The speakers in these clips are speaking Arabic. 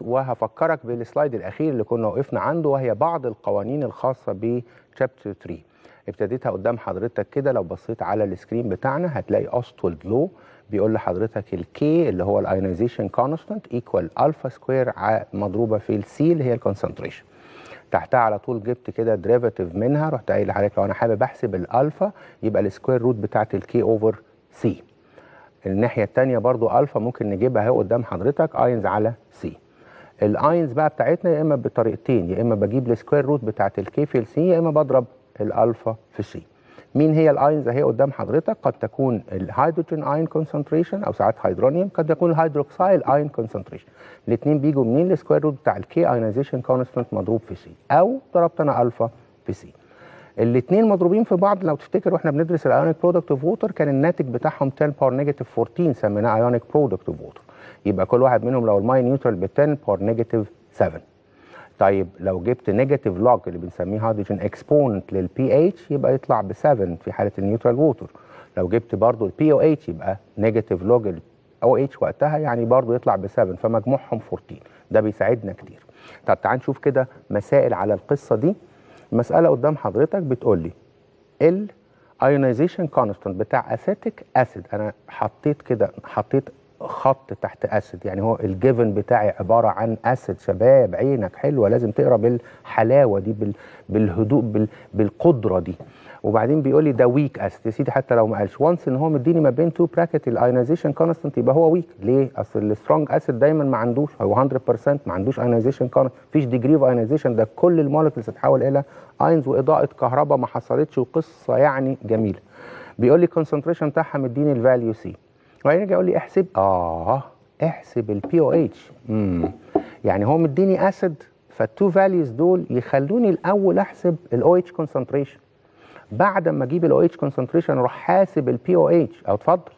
وهفكرك بالسلايد الاخير اللي كنا وقفنا عنده وهي بعض القوانين الخاصه بشابتر 3 ابتديتها قدام حضرتك كده لو بصيت على السكرين بتاعنا هتلاقي اوستولد لو بيقول لحضرتك الكي اللي هو الايونيزيشن كونستانت ايكوال الفا سكوير مضروبه في السي اللي هي الكونسنتريشن تحتها على طول جبت كده ديريفاتيف منها رحت قايل لحضرتك لو انا حابب احسب الالفا يبقى السكوير روت بتاعت الكي اوفر سي الناحيه الثانيه برضو الفا ممكن نجيبها اهي قدام حضرتك اينز على سي الاينز بقى بتاعتنا يا اما بطريقتين يا اما بجيب السكوير روت بتاعت الكي في السي يا اما بضرب الالفا في سي مين هي الاينز اهي قدام حضرتك قد تكون الهيدروجين اين كونسنتريشن او ساعات هيدرونيوم قد يكون الهيدروكسيل اين كونسنتريشن الاثنين بيجوا منين السكوير روت بتاع الكي اينايزيشن كونستانت مضروب في سي او ضربت انا الفا في سي الاثنين مضروبين في بعض لو تفتكر واحنا بندرس الايونيك برودكت اوف ووتر كان الناتج بتاعهم 10 باور نيجاتيف 14 سميناه ايونيك برودكت اوف ووتر يبقى كل واحد منهم لو الماي نيوترال ب 10 بار نيجاتيف 7 طيب لو جبت نيجاتيف لوج اللي بنسميه هيدروجين اكسبوننت للبي اتش يبقى يطلع ب 7 في حاله النيوترال ووتر لو جبت برضو البي او اتش يبقى نيجاتيف لوج او اتش وقتها يعني برضو يطلع ب 7 فمجموعهم 14 ده بيساعدنا كتير طب تعال نشوف كده مسائل على القصه دي مساله قدام حضرتك بتقول لي الايونيزيشن كونستانت بتاع اسيتيك اسيد انا حطيت كده حطيت خط تحت اسد يعني هو الجيفن بتاعي عباره عن اسد شباب عينك حلوه لازم تقرا بالحلاوه دي بال بالهدوء بال بالقدره دي وبعدين بيقول لي ده ويك اسيد يا سيدي حتى لو ما قالش وانس ان هو مديني ما بين تو براكت الايونيزيشن كونستنت يبقى هو ويك ليه؟ اصل السترونج اسيد دايما ما عندوش هو 100% ما عندوش ايونيزيشن كونستنت مفيش ديجري اوف ايونيزيشن ده كل المولكيولز اتحول الى اينز واضاءه كهرباء ما حصلتش وقصه يعني جميله بيقول لي الكونسنتريشن بتاعها مديني الفاليو سي وبعدين يجي يقول لي احسب اه احسب البي او اتش يعني هو مديني اسيد فالتو فاليوز دول يخلوني الاول احسب الاو اتش كونسنتريشن بعد ما اجيب الاو اتش كونسنتريشن اروح حاسب البي او اتش او اتفضل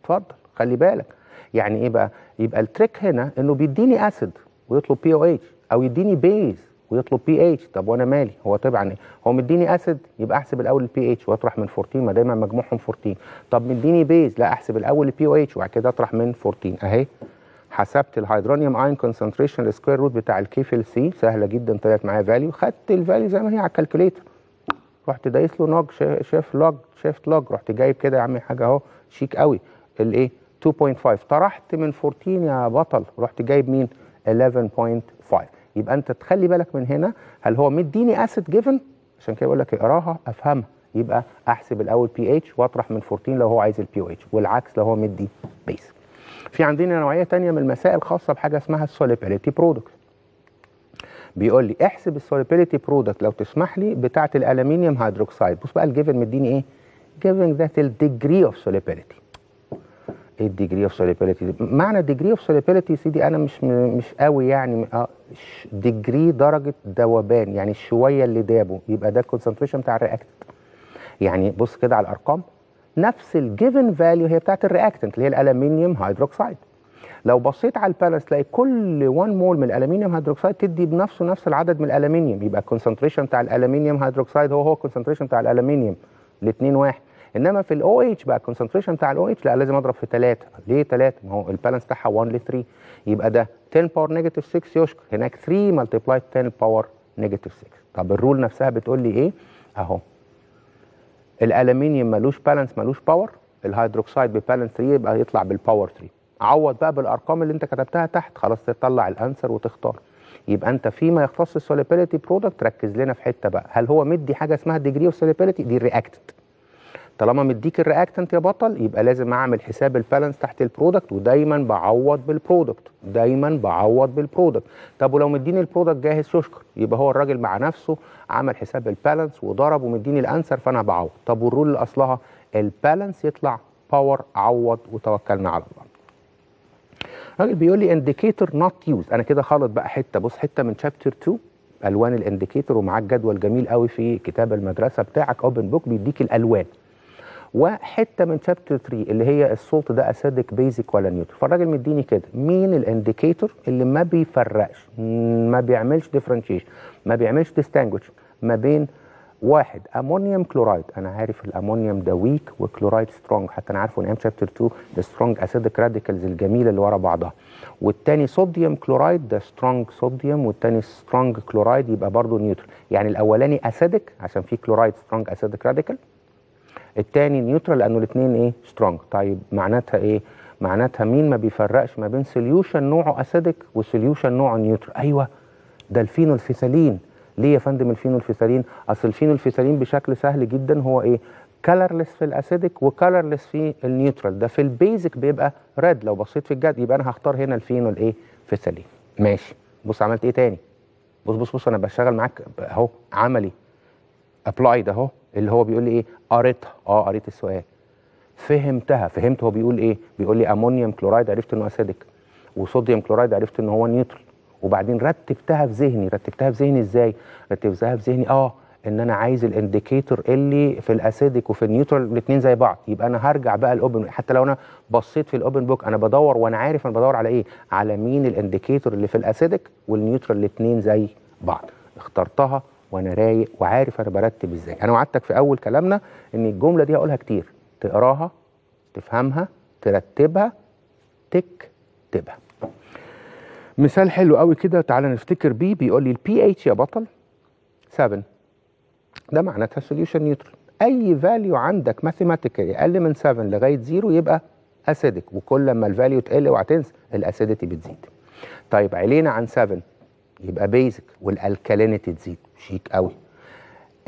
اتفضل خلي بالك يعني ايه بقى يبقى التريك هنا انه بيديني اسيد ويطلب بي او اتش او يديني بيز ويطلب بي اتش طب وانا مالي هو طبعا إيه؟ هو مديني اسيد يبقى احسب الاول البي اتش واطرح من 14 ما دايما مجموعهم 14 طب مديني بيز لا احسب الاول البي او اتش وبعد كده اطرح من 14 اهي حسبت الهيدرونيوم اين كونسنتريشن السكوير روت بتاع الكيفل سي سهله جدا طلعت معايا فاليو خدت الفاليو زي ما هي على الكالكوليتر رحت دايس له نوج شيف لوج شيفت لوج رحت جايب كده يا عم حاجه اهو شيك قوي الايه 2.5 طرحت من 14 يا بطل رحت جايب مين 11.5 يبقى انت تخلي بالك من هنا هل هو مديني اسيد جيفن عشان كده بقول لك اقراها افهمها يبقى احسب الاول بي اتش واطرح من 14 لو هو عايز البي او اتش والعكس لو هو مدي بيس في عندنا نوعيه ثانيه من المسائل خاصه بحاجه اسمها السوليبيليتي برودكت بيقول لي احسب السوليبيليتي برودكت لو تسمح لي بتاعه الالومنيوم هيدروكسيد بص بقى الجيفن مديني ايه جيفن ذات الديجري اوف سوليبيليتي ايه الديجري اوف سوليبيليتي معنى الديجري اوف سوليبيليتي سيدي انا مش مش قوي يعني اه ديجري درجه ذوبان يعني الشويه اللي دابه يبقى ده الكونسنتريشن بتاع الرياكتنت يعني بص كده على الارقام نفس الجيفن فاليو هي بتاعت الرياكتنت اللي هي الالومنيوم هيدروكسيد لو بصيت على البالانس تلاقي كل 1 مول من الالومنيوم هيدروكسيد تدي بنفسه نفس العدد من الالومنيوم يبقى الكونسنتريشن بتاع الالومنيوم هيدروكسيد هو هو الكونسنتريشن بتاع الالومنيوم الاثنين واحد انما في الاو اتش بقى الكونسنتريشن بتاع الاو اتش لا لازم اضرب في 3 ليه 3 ما هو البالانس بتاعها 1 ل 3 يبقى ده 10 باور نيجاتيف 6 يشكر هناك 3 ملتبلاي 10 باور نيجاتيف 6 طب الرول نفسها بتقول لي ايه اهو الالومنيوم ملوش بالانس ملوش باور الهيدروكسيد ببالانس 3 يبقى يطلع بالباور 3 عوض بقى بالارقام اللي انت كتبتها تحت خلاص تطلع الانسر وتختار يبقى انت فيما يختص السوليبيليتي برودكت ركز لنا في حته بقى هل هو مدي حاجه اسمها ديجري اوف سوليبيليتي دي رياكتد طالما مديك الرياكتنت يا بطل يبقى لازم اعمل حساب البالانس تحت البرودكت ودايما بعوض بالبرودكت دايما بعوض بالبرودكت طب ولو مديني البرودكت جاهز يشكر يبقى هو الراجل مع نفسه عمل حساب البالانس وضرب ومديني الانسر فانا بعوض طب والرول اللي اصلها البالانس يطلع باور عوض وتوكلنا على الله الراجل بيقول لي انديكيتور نوت يوز انا كده خالط بقى حته بص حته من شابتر 2 الوان الانديكيتور ومعاك جدول جميل قوي في كتاب المدرسه بتاعك اوبن بوك بيديك الالوان وحته من شابتر 3 اللي هي السولت ده اسيدك بيزك ولا نيوتر فالراجل مديني كده مين الانديكيتور اللي ما بيفرقش ما بيعملش ديفرنشيشن ما بيعملش ديستانجوش ما بين واحد امونيوم كلورايد انا عارف الامونيوم ده ويك وكلورايد سترونج حتى انا عارفه من ايام شابتر 2 ده سترونج اسيدك راديكلز الجميله اللي ورا بعضها والتاني صوديوم كلورايد ده سترونج صوديوم والتاني سترونج كلورايد يبقى برضه نيوترال يعني الاولاني اسيدك عشان فيه كلورايد سترونج اسيدك راديكال التاني نيوترال لانه الاثنين ايه سترونج طيب معناتها ايه معناتها مين ما بيفرقش ما بين سوليوشن نوعه اسيدك وسوليوشن نوعه نيوترال ايوه ده الفينولفيثالين ليه يا فندم الفينولفيثالين اصل الفينولفيثالين بشكل سهل جدا هو ايه كلرلس في الاسيدك وكلرلس في النيوترال ده في البيزك بيبقى ريد لو بصيت في الجد يبقى انا هختار هنا الفينول ايه فيثالين ماشي بص عملت ايه تاني بص بص بص انا بشتغل معاك اهو عملي ابلايد اهو اللي هو بيقول لي ايه قريتها اه قريت السؤال فهمتها فهمت هو بيقول ايه بيقول لي امونيوم كلورايد عرفت انه اسيدك وصوديوم كلورايد عرفت انه هو نيوترال وبعدين رتبتها في ذهني رتبتها في ذهني ازاي رتبتها في ذهني اه ان انا عايز الانديكيتور اللي في الاسيدك وفي النيوترال الاثنين زي بعض يبقى انا هرجع بقى الاوبن حتى لو انا بصيت في الاوبن بوك انا بدور وانا عارف انا بدور على ايه على مين الانديكيتور اللي في الاسيدك والنيوترال الاثنين زي بعض اخترتها وانا رايق وعارف انا برتب ازاي انا وعدتك في اول كلامنا ان الجمله دي هقولها كتير تقراها تفهمها ترتبها تكتبها مثال حلو قوي كده تعالى نفتكر بيه بيقول لي البي اتش يا بطل 7 ده معناتها سوليوشن نيوترال اي فاليو عندك ماثيماتيكالي اقل من 7 لغايه 0 يبقى اسيدك وكل ما الفاليو تقل اوعى تنسى الاسيدتي بتزيد طيب علينا عن 7 يبقى بيزك والالكالينيتي تزيد شيك قوي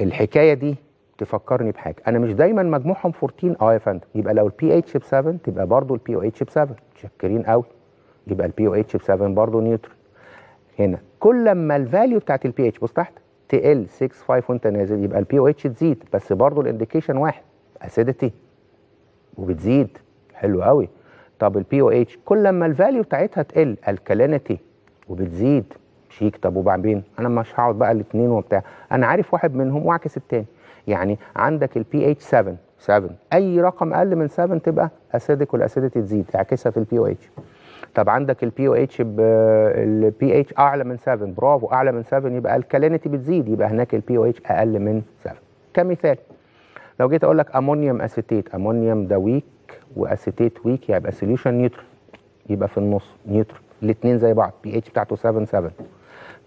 الحكايه دي تفكرني بحاجه انا مش دايما مجموعهم 14 اه يا فندم يبقى لو البي اتش ب 7 تبقى برضه البي او اتش ب 7 متشكرين قوي يبقى البي او اتش ب 7 برضه نيوترال هنا كل ما الفاليو بتاعت البي اتش بص تحت تقل 6 5 وانت نازل يبقى البي او اتش تزيد بس برضه الانديكيشن واحد اسيديتي وبتزيد حلو قوي طب البي او اتش كل ما الفاليو بتاعتها تقل الكالينيتي وبتزيد شيك طب وبعدين انا مش هقعد بقى الاثنين وبتاع انا عارف واحد منهم واعكس الثاني يعني عندك البي اتش 7 7 اي رقم اقل من 7 تبقى اسيدك والاسيدتي تزيد اعكسها في البي او اتش طب عندك البي او اتش البي اتش اعلى من 7 برافو اعلى من 7 يبقى الكالينتي بتزيد يبقى هناك البي او اتش اقل من 7 كمثال لو جيت اقول لك امونيوم اسيتيت امونيوم ده ويك واسيتيت ويك يبقى سوليوشن نيوترال يبقى في النص نيوترال الاثنين زي بعض بي اتش بتاعته 7 7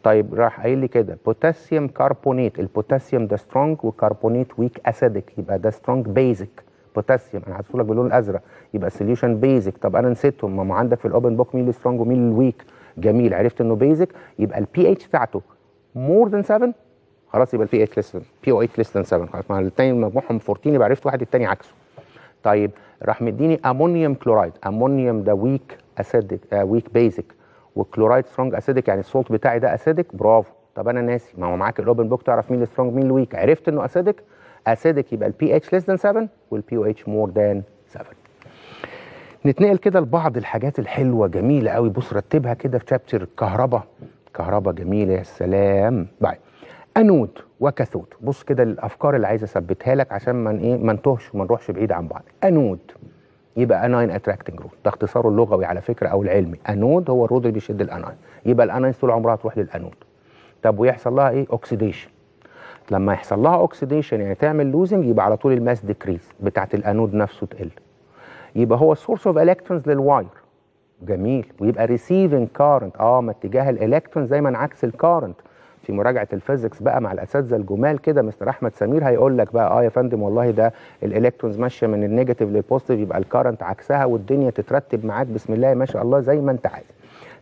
طيب راح قايل لي كده بوتاسيوم كربونيت البوتاسيوم ده سترونج والكربونيت ويك اسيدك يبقى ده سترونج بيزك بوتاسيوم انا هحطه لك باللون الازرق يبقى السوليوشن بيزك طب انا نسيتهم ما هو عندك في الاوبن بوك مين السترونج ومين الويك جميل عرفت انه بيزك يبقى البي اتش بتاعته مور ذان 7 خلاص يبقى البي اتش ليس بي او اتش ليس ذان 7 خلاص ما الاثنين مجموعهم 14 يبقى عرفت واحد الثاني عكسه طيب راح مديني امونيوم كلورايد امونيوم ده ويك اسيدك ويك بيزك والكلورايد سترونج اسيدك يعني الصوت بتاعي ده اسيدك برافو طب انا ناسي ما هو معاك الاوبن بوك تعرف مين السترونج مين الويك عرفت انه اسيدك اسيدك يبقى البي اتش ليس ذان 7 والبي او اتش مور ذان 7 نتنقل كده لبعض الحاجات الحلوه جميله قوي بص رتبها كده في شابتر كهرباء كهرباء جميله يا سلام باي انود وكاثود بص كده الافكار اللي عايز اثبتها لك عشان ما ايه ما نتوهش وما نروحش بعيد عن بعض انود يبقى اناين اتراكتنج رود ده اختصاره اللغوي على فكره او العلمي انود هو الرود اللي بيشد الاناين يبقى الاناين طول عمرها تروح للانود طب ويحصل لها ايه اوكسيديشن لما يحصل لها اوكسيديشن يعني تعمل لوزنج يبقى على طول الماس ديكريز بتاعه الانود نفسه تقل يبقى هو سورس اوف الكترونز للواير جميل ويبقى ريسيفنج كارنت اه ما اتجاه الالكترون زي ما انعكس الكارنت في مراجعه الفيزيكس بقى مع الاساتذه الجمال كده مستر احمد سمير هيقول لك بقى اه يا فندم والله ده الالكترونز ماشيه من النيجاتيف للبوزيتيف يبقى الكارنت عكسها والدنيا تترتب معاك بسم الله ما شاء الله زي ما انت عايز.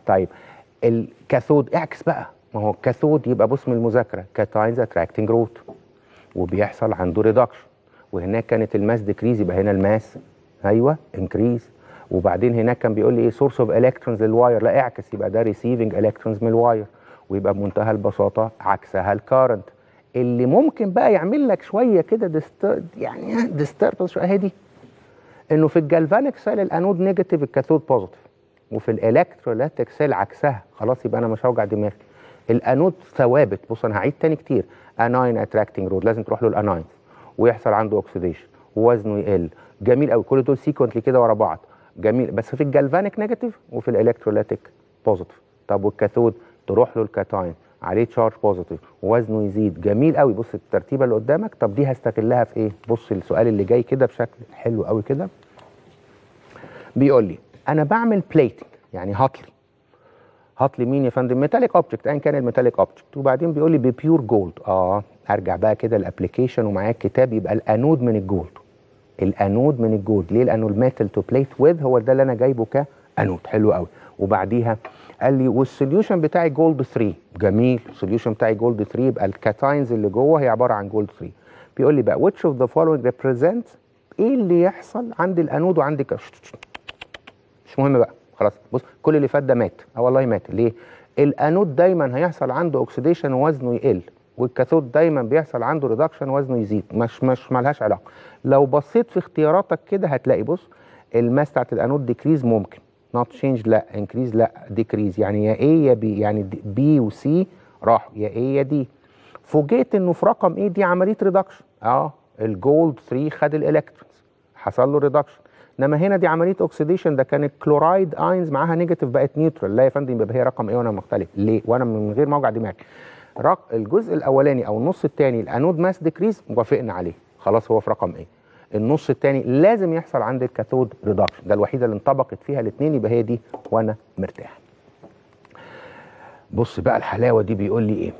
طيب الكاثود اعكس بقى ما هو الكاثود يبقى بصم المذاكره كاتاينز اتراكتنج روت وبيحصل عنده ريدكشن وهناك كانت الماس ديكريز يبقى هنا الماس ايوه انكريز وبعدين هناك كان بيقول لي ايه سورس اوف الكترونز للواير لا اعكس يبقى ده ريسيفنج الكترونز من الواير ويبقى بمنتهى البساطه عكسها الكارنت اللي ممكن بقى يعمل لك شويه كده يعني ديستربنس شويه اهي دي انه في الجلفانيك سيل الانود نيجاتيف الكاثود بوزيتيف وفي الالكترولاتيك سيل عكسها خلاص يبقى انا مش هوجع دماغي الانود ثوابت بص انا هعيد تاني كتير اناين اتراكتنج رود لازم تروح له الاناين ويحصل عنده اوكسيديشن ووزنه يقل جميل قوي كل دول سيكونتلي كده ورا بعض جميل بس في الجلفانيك نيجاتيف وفي الالكترولاتيك بوزيتيف طب والكاثود تروح له الكاتاين عليه تشارج بوزيتيف ووزنه يزيد جميل قوي بص الترتيبه اللي قدامك طب دي هستغلها في ايه بص السؤال اللي جاي كده بشكل حلو قوي كده بيقول لي انا بعمل بليتنج يعني هاتلي هاتلي مين يا فندم ميتاليك اوبجكت ايا كان الميتاليك اوبجكت وبعدين بيقول لي ببيور جولد اه ارجع بقى كده الابلكيشن ومعايا الكتاب يبقى الانود من الجولد الانود من الجولد ليه لانه الميتال تو بليت ويز هو ده اللي انا جايبه كانود حلو قوي وبعديها قال لي والسوليوشن بتاعي جولد 3 جميل السوليوشن بتاعي جولد 3 يبقى الكاتاينز اللي جوه هي عباره عن جولد 3 بيقول لي بقى ويتش اوف ذا فولوينج ريبريزنت ايه اللي يحصل عند الانود وعند الكاش مش مهم بقى خلاص بص كل اللي فات ده مات اه والله مات ليه الانود دايما هيحصل عنده اوكسيديشن وزنه يقل والكاثود دايما بيحصل عنده ريدكشن وزنه يزيد مش مش مالهاش علاقه لو بصيت في اختياراتك كده هتلاقي بص الماس بتاعت الانود ديكريز ممكن not change لا increase لا decrease يعني يا ايه يا بي يعني بي وسي راحوا يا ايه يا دي فوجئت انه في رقم ايه دي عمليه ريدكشن اه الجولد 3 خد الالكترونز حصل له ريدكشن انما هنا دي عمليه اوكسيديشن ده كان الكلورايد اينز معاها نيجاتيف بقت نيوترال لا يا فندم يبقى هي رقم ايه وانا مختلف ليه وانا من غير موجع دماغي الجزء الاولاني او النص الثاني الانود ماس ديكريز موافقنا عليه خلاص هو في رقم ايه النص الثاني لازم يحصل عند الكاثود ريدكشن ده الوحيده اللي انطبقت فيها الاثنين يبقى هي دي وانا مرتاح بص بقى الحلاوه دي بيقول لي ايه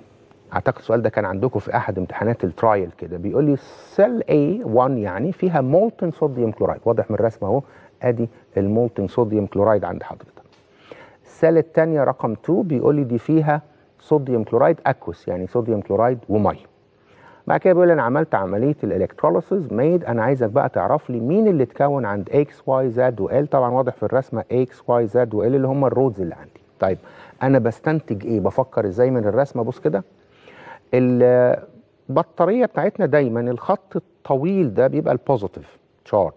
اعتقد السؤال ده كان عندكم في احد امتحانات الترايل كده بيقول لي سيل اي 1 يعني فيها مولتن صوديوم كلورايد واضح من الرسمه اهو ادي المولتن صوديوم كلورايد عند حضرتك السيل الثانيه رقم 2 بيقول لي دي فيها صوديوم كلورايد اكوس يعني صوديوم كلورايد وميه بعد كده بيقول انا عملت عمليه الالكتروليسز ميد انا عايزك بقى تعرف لي مين اللي اتكون عند اكس واي زد وال طبعا واضح في الرسمه اكس واي زد وال اللي هم الرودز اللي عندي طيب انا بستنتج ايه بفكر ازاي من الرسمه بص كده البطاريه بتاعتنا دايما الخط الطويل ده بيبقى البوزيتيف تشارج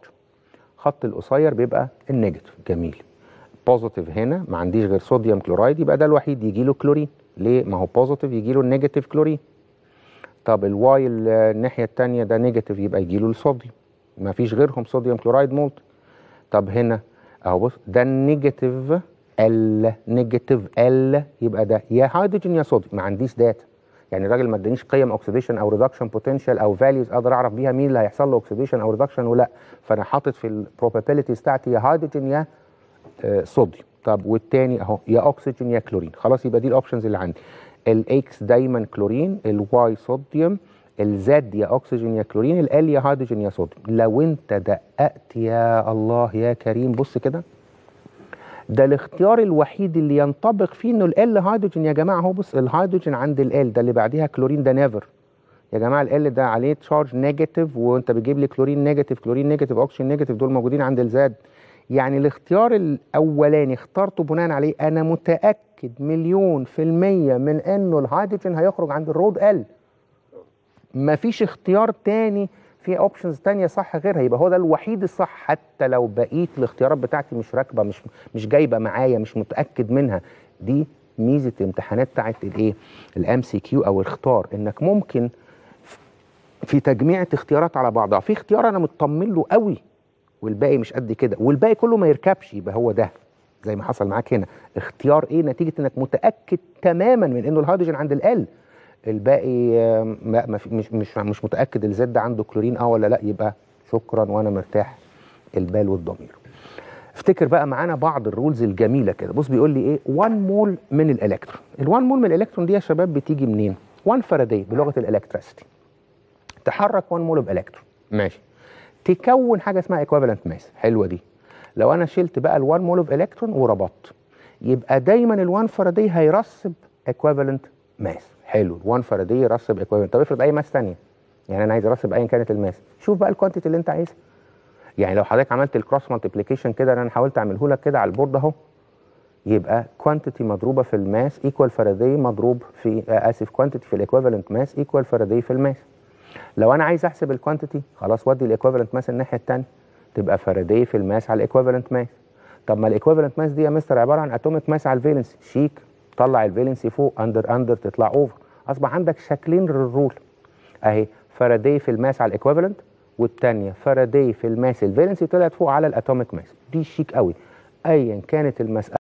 الخط القصير بيبقى النيجاتيف جميل بوزيتيف هنا ما عنديش غير صوديوم كلورايد يبقى ده الوحيد يجي له كلورين ليه ما هو بوزيتيف يجي له نيجاتيف كلورين طب الواي الناحيه الثانيه ده نيجاتيف يبقى يجي له الصوديوم ما فيش غيرهم صوديوم كلورايد مولت طب هنا اهو بص ده النيجاتيف ال نيجاتيف ال يبقى ده يا هيدروجين يا صوديوم ما عنديش داتا يعني الراجل ما ادانيش قيم اوكسيديشن او ريدكشن بوتنشال او فاليوز اقدر اعرف بيها مين اللي هيحصل له اوكسيديشن او ريدكشن ولا فانا حاطط في البروبابيلتيز بتاعتي يا هيدروجين يا آه، صوديوم طب والتاني اهو يا اوكسجين يا كلورين خلاص يبقى دي الاوبشنز اللي عندي الاكس دايما كلورين الواي صوديوم الزد يا اكسجين يا كلورين الال يا هيدروجين يا صوديوم لو انت دققت يا الله يا كريم بص كده ده الاختيار الوحيد اللي ينطبق فيه انه الال هيدروجين يا جماعه اهو بص الهيدروجين عند الال ده اللي بعديها كلورين ده نيفر يا جماعه الال ده عليه تشارج نيجاتيف وانت بتجيب لي كلورين نيجاتيف كلورين نيجاتيف اوكسجين نيجاتيف دول موجودين عند الزاد يعني الاختيار الاولاني اخترته بناء عليه انا متاكد متأكد مليون في المية من أنه الهيدروجين هيخرج عند الرود ال مفيش اختيار تاني في اوبشنز تانية صح غيرها يبقى هو ده الوحيد الصح حتى لو بقيت الاختيارات بتاعتي مش راكبه مش مش جايبه معايا مش متاكد منها دي ميزه الامتحانات بتاعت الايه الام سي كيو او الاختار انك ممكن في تجميعة اختيارات على بعضها في اختيار انا مطمن له قوي والباقي مش قد كده والباقي كله ما يركبش يبقى هو ده زي ما حصل معاك هنا اختيار ايه نتيجه انك متاكد تماما من انه الهيدروجين عند الال الباقي آه، ما مش مش مش متاكد الزد عنده كلورين اه ولا لا يبقى شكرا وانا مرتاح البال والضمير افتكر بقى معانا بعض الرولز الجميله كده بص بيقول لي ايه 1 مول من الالكترون ال1 مول من الالكترون دي يا شباب بتيجي منين 1 فاراداي بلغه الالكتريستي تحرك 1 مول بالكترون ماشي تكون حاجه اسمها ايكوفالنت ماس حلوه دي لو انا شلت بقى ال1 مول اوف الكترون وربطت يبقى دايما ال1 فرادي هيرسب ايكوفالنت ماس حلو ال1 فرادي يرسب ايكوفالنت طب افرض اي ماس ثانيه يعني انا عايز ارسب ايا كانت الماس شوف بقى الكوانتيتي اللي انت عايزها يعني لو حضرتك عملت الكروس مالتيبليكيشن كده انا حاولت اعمله لك كده على البورد اهو يبقى كوانتيتي مضروبه في الماس ايكوال فرادي مضروب في آه اسف كوانتيتي في الايكوفالنت ماس ايكوال فرادي في الماس لو انا عايز احسب الكوانتيتي خلاص ودي الايكوفالنت ماس الناحيه الثانيه تبقى فاراداي في الماس على الايكوفالنت ماس طب ما الايكوفالنت ماس دي يا مستر عباره عن اتوميك ماس على الفالنسي شيك طلع الفالنسي فوق اندر اندر تطلع اوفر اصبح عندك شكلين للرول اهي فاراداي في الماس على الايكوفالنت والثانيه فاراداي في الماس الفالنسي طلعت فوق على الاتوميك ماس دي شيك قوي ايا كانت المساله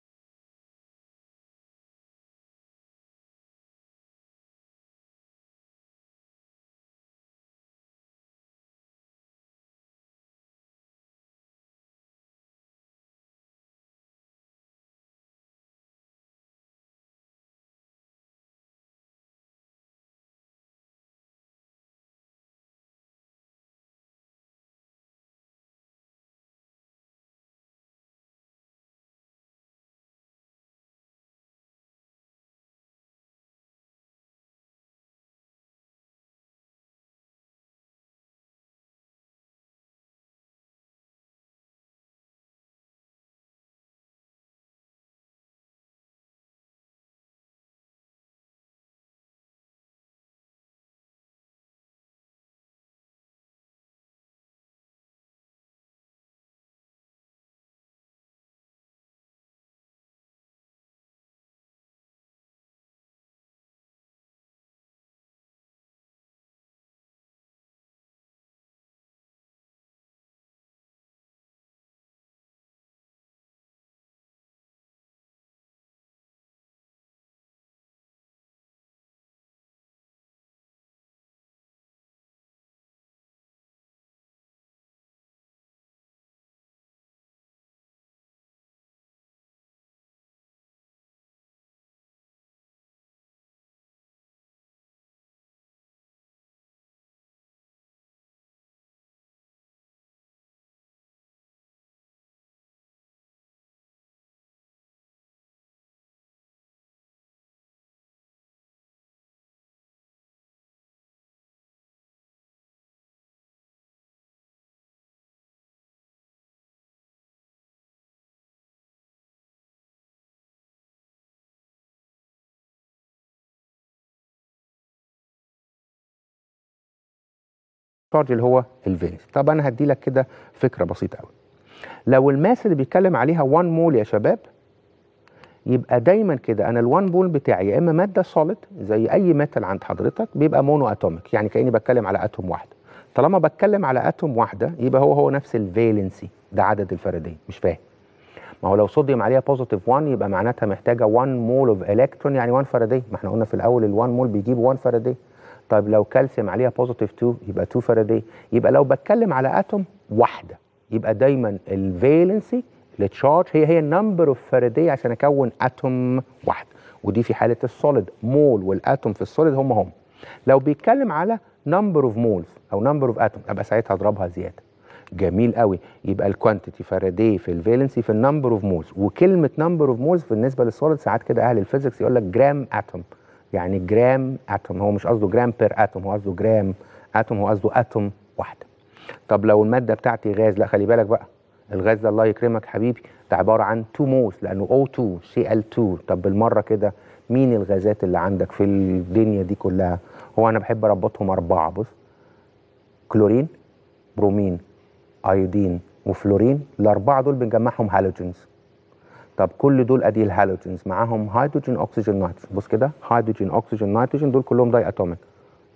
التارج اللي هو الفينس طب انا هدي لك كده فكره بسيطه قوي لو الماس اللي بيتكلم عليها 1 مول يا شباب يبقى دايما كده انا ال1 مول بتاعي يا اما ماده سوليد زي اي ميتال عند حضرتك بيبقى مونو اتوميك يعني كاني بتكلم على اتوم واحده طالما بتكلم على اتوم واحده يبقى هو هو نفس الفالنسي ده عدد الفرديه مش فاهم ما هو لو صوديوم عليها بوزيتيف 1 يبقى معناتها محتاجه 1 مول اوف الكترون يعني 1 فرديه ما احنا قلنا في الاول ال1 مول بيجيب 1 فرديه طيب لو كالسيوم عليها بوزيتيف 2 يبقى 2 فاراداي يبقى لو بتكلم على اتوم واحده يبقى دايما الفالنسي التشارج هي هي النمبر اوف فاراداي عشان اكون اتوم واحد ودي في حاله السوليد مول والاتوم في السوليد هم هم لو بيتكلم على نمبر اوف مولز او نمبر اوف اتوم ابقى ساعتها اضربها زياده جميل قوي يبقى الكوانتيتي فاراداي في الفالنسي في النمبر اوف مولز وكلمه نمبر اوف مولز بالنسبه للسوليد ساعات كده اهل الفيزيكس يقول لك جرام اتوم يعني جرام اتوم هو مش قصده جرام بير اتوم هو قصده جرام اتوم هو قصده اتوم واحده طب لو الماده بتاعتي غاز لا خلي بالك بقى الغاز ده الله يكرمك حبيبي ده عباره عن توموس لانه او 2 سي ال 2 طب بالمره كده مين الغازات اللي عندك في الدنيا دي كلها هو انا بحب اربطهم اربعه بص كلورين برومين ايودين وفلورين الاربعه دول بنجمعهم هالوجينز طب كل دول ادي الهالوجينز معاهم هيدروجين اكسجين نيتروجين بص كده هيدروجين اكسجين نيتروجين دول كلهم داي اتوميك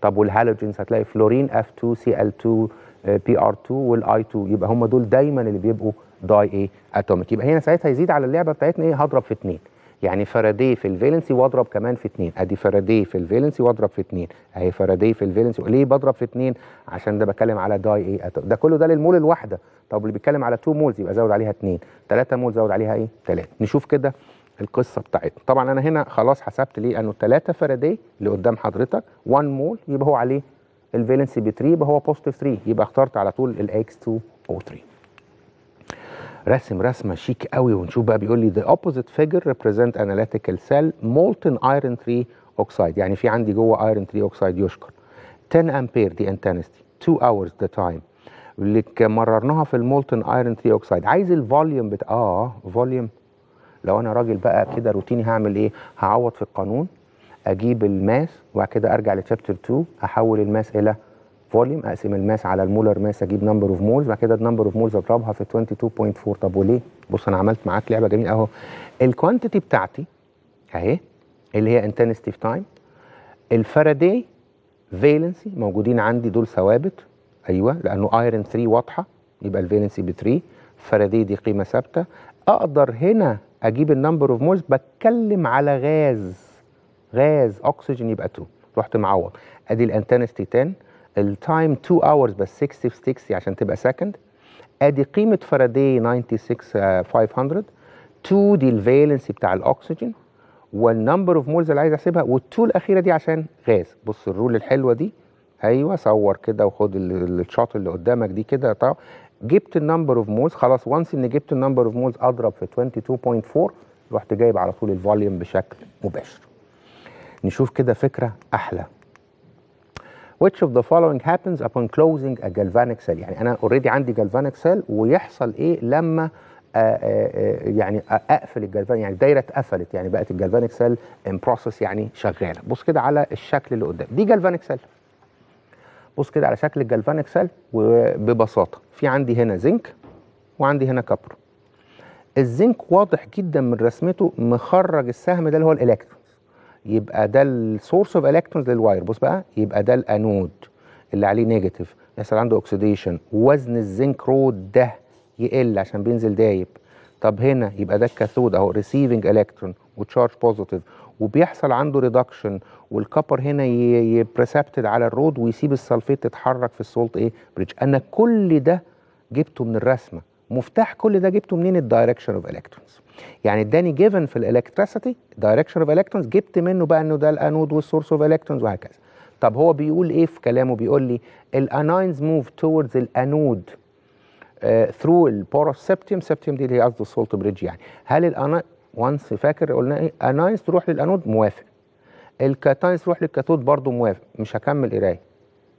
طب والهالوجينز هتلاقي فلورين F2 Cl2 PR2 والاي2 يبقى هم دول دايما اللي بيبقوا داي ايه اتوميك يبقى هنا ساعتها يزيد على اللعبه بتاعتنا ايه هضرب في اثنين يعني فاراداي في الفالنسي واضرب كمان في اتنين ادي فاراداي في الفالنسي واضرب في اتنين اهي فاراداي في الفالنسي ليه بضرب في اتنين عشان ده بتكلم على داي ايه اتوم ده كله ده للمول الواحده طب اللي بيتكلم على 2 مولز يبقى زود عليها اتنين 3 مول زود عليها ايه 3 نشوف كده القصه بتاعتنا طبعا انا هنا خلاص حسبت ليه انه 3 فاراداي اللي قدام حضرتك 1 مول يبقى هو عليه الفالنسي ب 3 يبقى هو بوزيتيف 3 يبقى اخترت على طول الاكس 2 او 3 رسم رسمه شيك قوي ونشوف بقى بيقول لي the opposite figure represent analytical cell molten iron 3 oxide يعني في عندي جوه iron 3 oxide يشكر 10 امبير دي انتنستي 2 hours the time اللي مررناها في المولتن ايرون 3 اوكسايد عايز الفوليوم بتاع اه فوليوم لو انا راجل بقى كده روتيني هعمل ايه هعوض في القانون اجيب الماس وبعد كده ارجع لتشابتر 2 احول الماس الى فوليوم اقسم الماس على المولر ماس اجيب نمبر اوف مولز بعد كده النمبر اوف مولز اضربها في 22.4 طب وليه؟ بص انا عملت معاك لعبه جميله اهو الكوانتيتي بتاعتي اهي اللي هي انتنستي اوف تايم الفاراداي فالنسي موجودين عندي دول ثوابت ايوه لانه ايرون 3 واضحه يبقى الفالنسي ب 3 فاراداي دي قيمه ثابته اقدر هنا اجيب النمبر اوف مولز بتكلم على غاز غاز اكسجين يبقى 2 رحت معوض ادي الانتنستي 10 التايم 2 اورز بس 60 في 60 عشان تبقى سكند ادي قيمه فاراداي 500 2 دي الفالنسي بتاع الاكسجين والنمبر اوف مولز اللي عايز احسبها وال2 الاخيره دي عشان غاز بص الرول الحلوه دي ايوه صور كده وخد الشاط اللي قدامك دي كده جبت النمبر اوف مولز خلاص وانس ان جبت النمبر اوف مولز اضرب في 22.4 رحت جايب على طول الفوليوم بشكل مباشر نشوف كده فكره احلى which of the following happens upon closing a galvanic cell يعني انا اوريدي عندي galvanic cell ويحصل ايه لما آآ آه، آآ آه، آه، يعني اقفل الجلفان يعني الدايره اتقفلت يعني بقت الجلفانيك سيل ان بروسس يعني شغاله بص كده على الشكل اللي قدام دي جلفانيك سيل بص كده على شكل الجلفانيك سيل وببساطه في عندي هنا زنك وعندي هنا كبر الزنك واضح جدا من رسمته مخرج السهم ده اللي هو الالكترون يبقى ده السورس اوف الكترونز للواير بص بقى يبقى ده الانود اللي عليه نيجاتيف يحصل عنده اوكسيديشن وزن الزنك رود ده يقل عشان بينزل دايب طب هنا يبقى ده الكاثود اهو ريسيفنج الكترون وتشارج بوزيتيف وبيحصل عنده ريدكشن والكبر هنا يبريسبتد على الرود ويسيب السلفيت تتحرك في السولت ايه بريدج انا كل ده جبته من الرسمه مفتاح كل ده جبته منين الدايركشن اوف الكترونز يعني اداني جيفن في الالكتريسيتي دايركشن اوف الكترونز جبت منه بقى انه ده الانود والسورس اوف الكترونز وهكذا طب هو بيقول ايه في كلامه بيقول لي الانينز موف توردز الانود ثرو البورس سبتيم سبتيم دي اللي هي قصده السولت بريدج يعني هل الاناينز وانس فاكر قلنا ايه انينز تروح للانود موافق الكاتاينز تروح للكاثود برضه موافق مش هكمل قرايه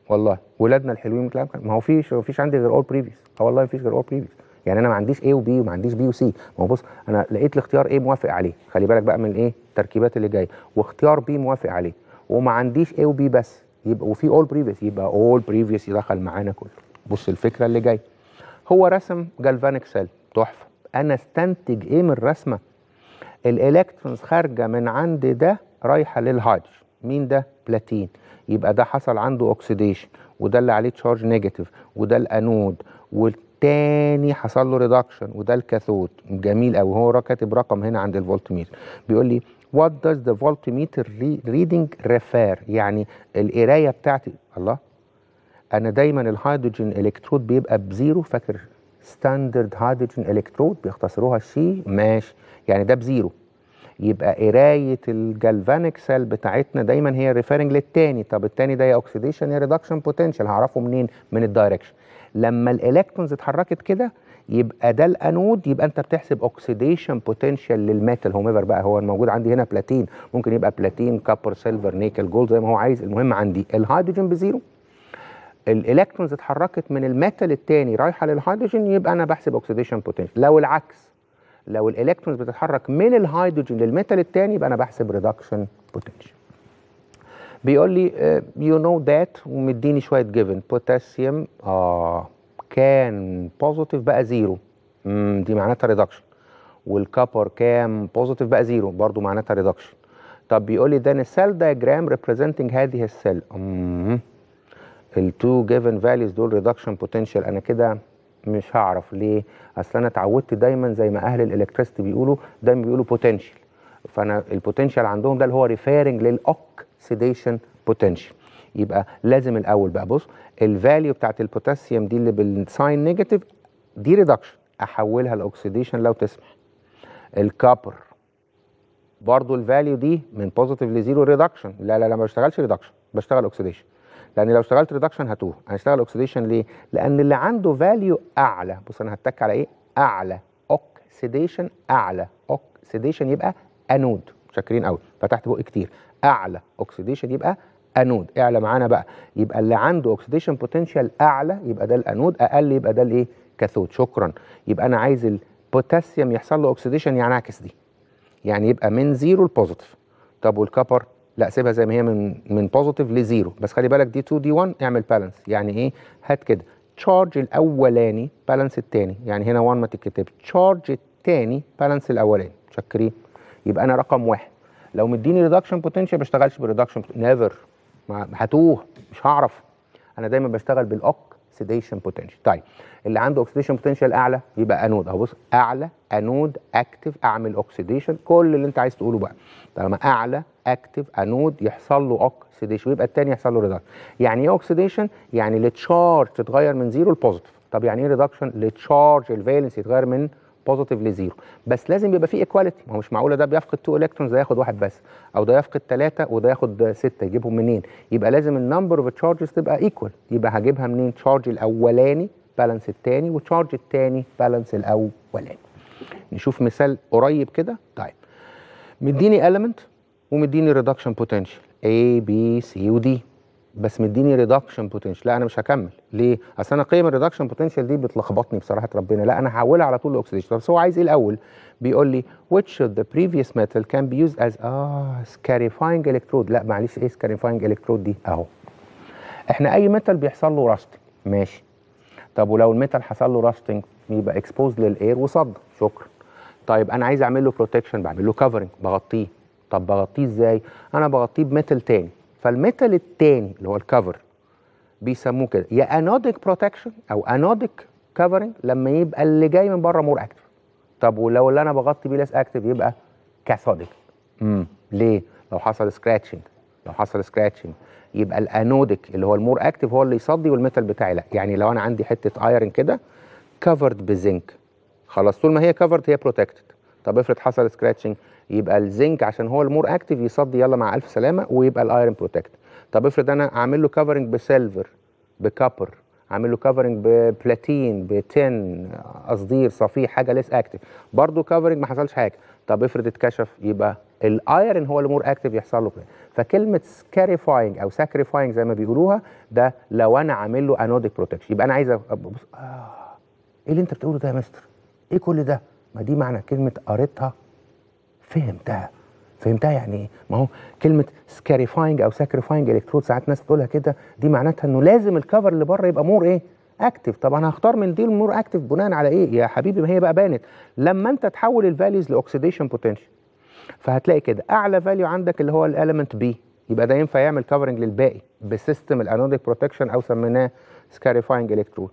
والله ولادنا الحلوين ما هو فيش ما فيش عندي غير اول بريفيس اه والله ما فيش غير اول بريفيس يعني انا ما عنديش اي وبي وما عنديش بي وسي ما هو بص انا لقيت الاختيار ايه موافق عليه خلي بالك بقى من الايه التركيبات اللي جايه واختيار بي موافق عليه وما عنديش اي وبي بس يبقى وفي اول بريفيوس يبقى اول بريفيوس دخل معانا كله بص الفكره اللي جايه هو رسم جالفانيك سيل تحفه انا استنتج ايه من الرسمه الالكترونز خارجه من عند ده رايحه للهاج مين ده بلاتين يبقى ده حصل عنده اوكسيديشن وده اللي عليه تشارج نيجاتيف وده الانود تاني حصل له ريدكشن وده الكاثود جميل قوي هو كاتب رقم هنا عند الفولتميتر بيقول لي وات داز ذا فولتميتر ريدنج ريفير يعني القرايه بتاعتي الله انا دايما الهيدروجين الكترود بيبقى بزيرو فاكر ستاندرد هيدروجين الكترود بيختصروها شي ماشي يعني ده بزيرو يبقى قرايه الجالفانيك سيل بتاعتنا دايما هي ريفيرنج للتاني طب التاني ده يا اوكسيديشن يا ريدكشن بوتنشال هعرفه منين من الدايركشن لما الالكترونز اتحركت كده يبقى ده الانود يبقى انت بتحسب اوكسيديشن بوتنشال للميتال هو ميفر بقى هو الموجود عندي هنا بلاتين ممكن يبقى بلاتين كابر سيلفر نيكل جولد زي ما هو عايز المهم عندي الهيدروجين بزيرو الالكترونز اتحركت من الميتال الثاني رايحه للهيدروجين يبقى انا بحسب اوكسيديشن بوتنشال لو العكس لو الالكترونز بتتحرك من الهيدروجين للميتال الثاني يبقى انا بحسب ريدكشن بوتنشال بيقول لي يو نو ذات ومديني شويه جيفن بوتاسيوم اه كان بوزيتيف بقى زيرو امم دي معناتها ريدكشن والكابر كام بوزيتيف بقى زيرو برضو معناتها ريدكشن طب بيقول لي ذن السيل دايجرام ريبريزنتنج هذه السيل امم التو جيفن فاليوز دول ريدكشن بوتنشال انا كده مش هعرف ليه اصل انا اتعودت دايما زي ما اهل الالكتريستي بيقولوا دايما بيقولوا بوتنشال فانا البوتنشال عندهم ده اللي هو ريفيرنج للاوك سيديشن بوتنشال يبقى لازم الاول بقى بص الفاليو بتاعت البوتاسيوم دي اللي بالساين نيجاتيف دي ريدكشن احولها لاكسديشن لو تسمح الكابر برضو الفاليو دي من بوزيتيف لزيرو ريدكشن لا لا لا ما بشتغلش ريدكشن بشتغل اكسديشن لان لو اشتغلت ريدكشن هتوه هنشتغل اكسديشن ليه لان اللي عنده فاليو اعلى بص انا هتك على ايه اعلى اوكسيديشن اعلى اوكسيديشن يبقى انود شاكرين قوي فتحت بق كتير اعلى اوكسيديشن يبقى انود اعلى معانا بقى يبقى اللي عنده اوكسيديشن بوتنشال اعلى يبقى ده الانود اقل يبقى ده الايه كاثود شكرا يبقى انا عايز البوتاسيوم يحصل له اوكسيديشن عكس دي يعني يبقى من زيرو لبوزيتيف طب والكبر لا سيبها زي ما هي من من بوزيتيف لزيرو بس خلي بالك دي 2 دي 1 اعمل بالانس يعني ايه هات كده تشارج الاولاني بالانس الثاني يعني هنا 1 ما تتكتبش تشارج الثاني بالانس الاولاني متشكرين يبقى انا رقم واحد لو مديني ريدكشن بوتنشال ما بشتغلش بالريدكشن نيفر هتوه مش هعرف انا دايما بشتغل بالاوكسيديشن بوتنشال طيب اللي عنده اوكسيديشن بوتنشال اعلى يبقى انود اهو بص اعلى انود اكتف اعمل اوكسيديشن كل اللي انت عايز تقوله بقى طالما اعلى اكتف انود يحصل له اوكسيديشن ويبقى الثاني يحصل له ريدكشن يعني ايه اوكسيديشن يعني التشارج تتغير من زيرو لبوزيتيف طب يعني ايه ريدكشن التشارج الفالنس يتغير من بوزيتيف لزيرو بس لازم يبقى فيه ايكواليتي ما هو مش معقوله ده بيفقد 2 الكترونز ده ياخد واحد بس او ده يفقد ثلاثه وده ياخد سته يجيبهم منين يبقى لازم النمبر اوف تشارجز تبقى ايكوال يبقى هجيبها منين تشارج الاولاني بالانس الثاني وتشارج الثاني بالانس الاولاني نشوف مثال قريب كده طيب مديني اليمنت ومديني ريدكشن بوتنشال A B C ودي بس مديني ريدكشن بوتنشال لا انا مش هكمل ليه اصل انا قيم الريدكشن بوتنشال دي بتلخبطني بصراحه ربنا لا انا هحولها على طول لاكسجين بس هو عايز ايه الاول بيقول لي which of the previous metal can be used as اه scarifying electrode لا معلش ايه scarifying electrode دي اهو احنا اي ميتال بيحصل له راستنج ماشي طب ولو الميتال حصل له راستنج يبقى اكسبوز للاير وصد شكرا طيب انا عايز اعمل له بروتكشن بعمل له كفرنج بغطيه طب بغطيه ازاي انا بغطيه بميتال تاني فالميتال التاني اللي هو الكفر بيسموه كده يا انودك بروتكشن او انودك كفرنج لما يبقى اللي جاي من بره مور اكتف طب ولو اللي انا بغطي بيه ليس اكتف يبقى كاثودك امم ليه لو حصل سكراتشنج لو حصل سكراتشنج يبقى الانودك اللي هو المور اكتف هو اللي يصدي والميتال بتاعي لا يعني لو انا عندي حته ايرن كده كفرد بزنك خلاص طول ما هي كفرد هي بروتكتد طب افرض حصل سكراتشنج يبقى الزنك عشان هو المور اكتف يصدي يلا مع الف سلامه ويبقى الايرن بروتكت طب افرض انا عامل له كفرنج بسيلفر بكابر عامل له كفرنج ببلاتين بتن قصدير صفيح حاجه ليس اكتف برضه كفرنج ما حصلش حاجه طب افرض اتكشف يبقى الايرن هو المور اكتف يحصل له فكلمه سكاريفاينج او ساكريفاينج زي ما بيقولوها ده لو انا عامل له انوديك بروتكشن يبقى انا عايز أبص... آه. ايه اللي انت بتقوله ده يا مستر ايه كل ده ما دي معنى كلمة قريتها فهمتها فهمتها يعني ايه؟ ما هو كلمة سكاريفاينج أو ساكريفاينج إلكترود ساعات ناس تقولها كده دي معناتها إنه لازم الكفر اللي بره يبقى مور إيه؟ اكتف طب انا هختار من دي المور اكتف بناء على ايه يا حبيبي ما هي بقى بانت لما انت تحول الفاليوز لاوكسيديشن بوتنشال فهتلاقي كده اعلى فاليو عندك اللي هو الاليمنت بي يبقى ده ينفع يعمل كفرنج للباقي بسيستم الانوديك بروتكشن او سميناه سكاريفاينج الكترود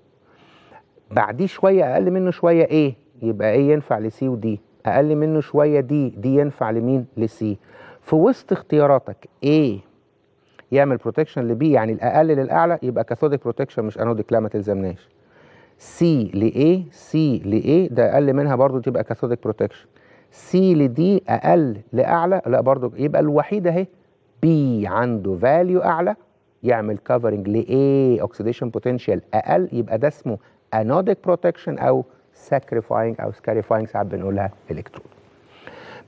بعديه شويه اقل منه شويه ايه يبقى ايه ينفع لسي ودي اقل منه شويه دي دي ينفع لمين لسي في وسط اختياراتك ايه يعمل بروتكشن لبي يعني الاقل للاعلى يبقى كاثوديك بروتكشن مش انوديك لا ما تلزمناش سي لاي سي لاي ده اقل منها برضو تبقى كاثوديك بروتكشن سي لدي اقل لاعلى لا برضو يبقى الوحيد اهي بي عنده فاليو اعلى يعمل كفرنج لاي اوكسيديشن بوتنشال اقل يبقى ده اسمه انوديك بروتكشن او ساكريفاينج او سكاريفاينج ساعات بنقولها الكترون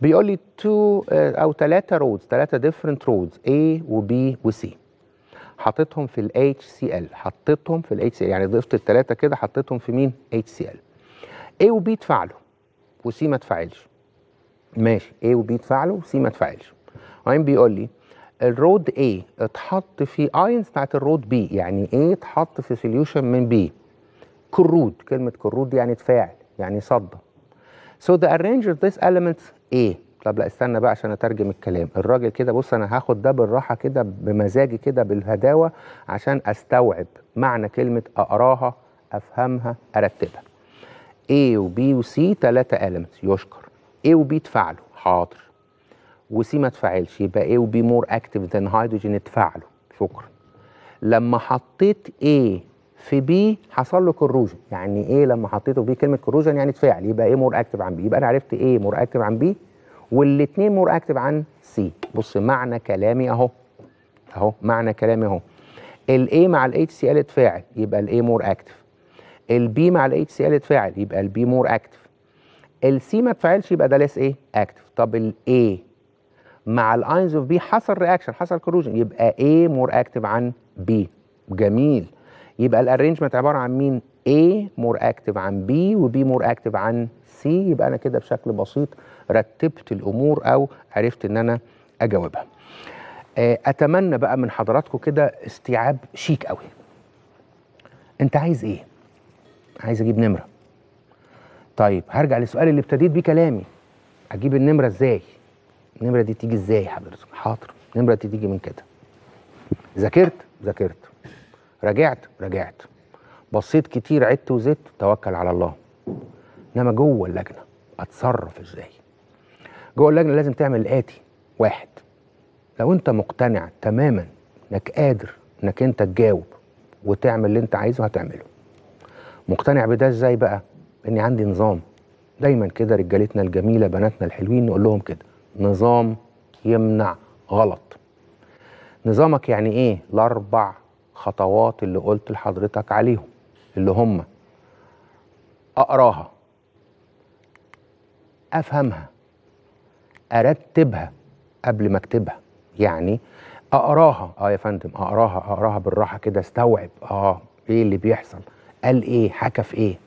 بيقول لي تو آه، او ثلاثه رودز ثلاثه ديفرنت رودز A وB وسي حطيتهم في ال HCl حطيتهم في ال HCl يعني ضفت الثلاثه كده حطيتهم في مين HCl A وB اتفاعلوا وسي ما اتفاعلش ماشي A وB اتفاعلوا وسي ما اتفاعلش وبعدين بيقول لي الرود A اتحط في اينز بتاعت الرود B يعني A اتحط في سوليوشن من B كرود كلمة كرود يعني تفاعل يعني صدى So the arrange of this element ايه طب لا استنى بقى عشان اترجم الكلام الراجل كده بص انا هاخد ده بالراحه كده بمزاجي كده بالهداوه عشان استوعب معنى كلمه اقراها افهمها ارتبها A و B و C ثلاثة elements يشكر A و B اتفعلوا حاضر و C ما تفعلش يبقى A و B more active than hydrogen اتفعلوا شكرا لما حطيت A في بي حصل له كروجن يعني ايه لما حطيته بي كلمه كروجن يعني اتفاعل يبقى ايه مور اكتف عن بي يبقى انا عرفت ايه مور اكتف عن بي والاثنين مور اكتف عن سي بص معنى كلامي اهو اهو معنى كلامي اهو الاي مع الاتش سي ال اتفاعل يبقى الاي مور اكتف البي مع الاتش سي ال اتفاعل يبقى البي مور اكتف السي ما اتفاعلش يبقى ده ليس ايه اكتف طب الاي مع الاينز اوف بي حصل رياكشن حصل كروجن يبقى ايه مور اكتف عن بي جميل يبقى الارينجمنت عباره عن مين A مور اكتف عن B وB مور اكتف عن C يبقى انا كده بشكل بسيط رتبت الامور او عرفت ان انا اجاوبها آه، اتمنى بقى من حضراتكم كده استيعاب شيك قوي انت عايز ايه عايز اجيب نمره طيب هرجع للسؤال اللي ابتديت بيه كلامي اجيب النمره ازاي النمره دي تيجي ازاي حضرتك حاضر النمره دي تيجي من كده ذاكرت ذاكرت رجعت رجعت بصيت كتير عدت وزدت توكل على الله انما جوه اللجنه اتصرف ازاي جوه اللجنه لازم تعمل الاتي واحد لو انت مقتنع تماما انك قادر انك انت تجاوب وتعمل اللي انت عايزه هتعمله مقتنع بده ازاي بقى اني عندي نظام دايما كده رجالتنا الجميله بناتنا الحلوين نقول لهم كده نظام يمنع غلط نظامك يعني ايه الاربع الخطوات اللي قلت لحضرتك عليهم اللي هم اقراها افهمها ارتبها قبل ما اكتبها يعني اقراها اه يا فندم اقراها اقراها بالراحه كده استوعب اه ايه اللي بيحصل قال ايه حكى في ايه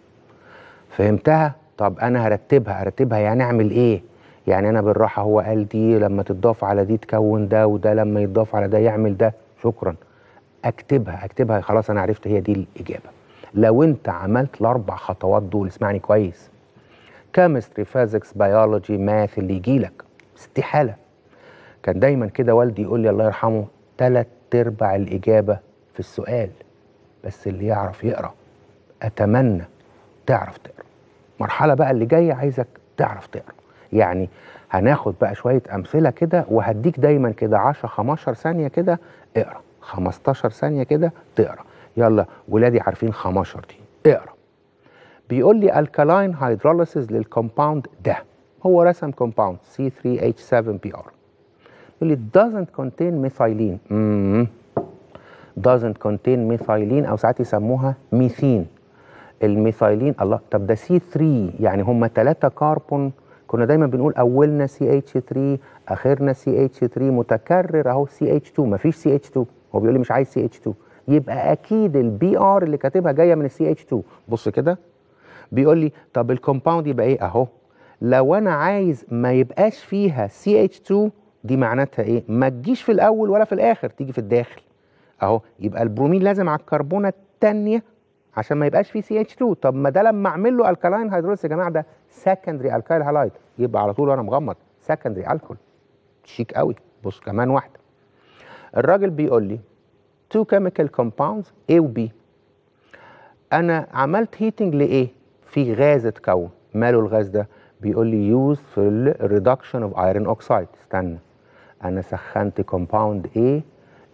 فهمتها طب انا هرتبها أرتبها يعني اعمل ايه يعني انا بالراحه هو قال دي لما تتضاف على دي تكون ده وده لما يتضاف على ده يعمل ده شكرا اكتبها اكتبها خلاص انا عرفت هي دي الاجابه لو انت عملت الاربع خطوات دول اسمعني كويس كيمستري فيزكس بيولوجي ماث اللي يجيلك استحاله كان دايما كده والدي يقول لي الله يرحمه ثلاث ارباع الاجابه في السؤال بس اللي يعرف يقرا اتمنى تعرف تقرا المرحله بقى اللي جايه عايزك تعرف تقرا يعني هناخد بقى شويه امثله كده وهديك دايما كده 10 15 ثانيه كده اقرا 15 ثانيه كده تقرا يلا ولادي عارفين 15 دي اقرا بيقول لي الكالاين هيدروليسيس للكومباوند ده هو رسم كومباوند C3H7PR بيقول لي doesn't contain ميثايلين امم doesn't contain ميثايلين او ساعات يسموها ميثين الميثايلين الله طب ده سي 3 يعني هم ثلاثة كربون كنا دايما بنقول اولنا سي اتش 3 اخرنا سي اتش 3 متكرر اهو سي اتش 2 مفيش سي اتش 2 هو بيقول لي مش عايز سي اتش 2 يبقى اكيد البي ار اللي كاتبها جايه من السي اتش 2 بص كده بيقول لي طب الكومباوند يبقى ايه اهو لو انا عايز ما يبقاش فيها سي اتش 2 دي معناتها ايه ما تجيش في الاول ولا في الاخر تيجي في الداخل اهو يبقى البرومين لازم على الكربونه الثانيه عشان ما يبقاش فيه سي اتش 2 طب ما ده لما اعمل له الكالاين هيدروليس يا جماعه ده سكندري الكايل هالايد يبقى على طول وانا مغمض سكندري الكول شيك قوي بص كمان واحده الراجل بيقول لي تو كيميكال كومباوندز A و B انا عملت هيتنج لايه في غاز اتكون ماله الغاز ده بيقول لي يوز في الريدكشن اوف ايرون اوكسايد استنى انا سخنت كومباوند A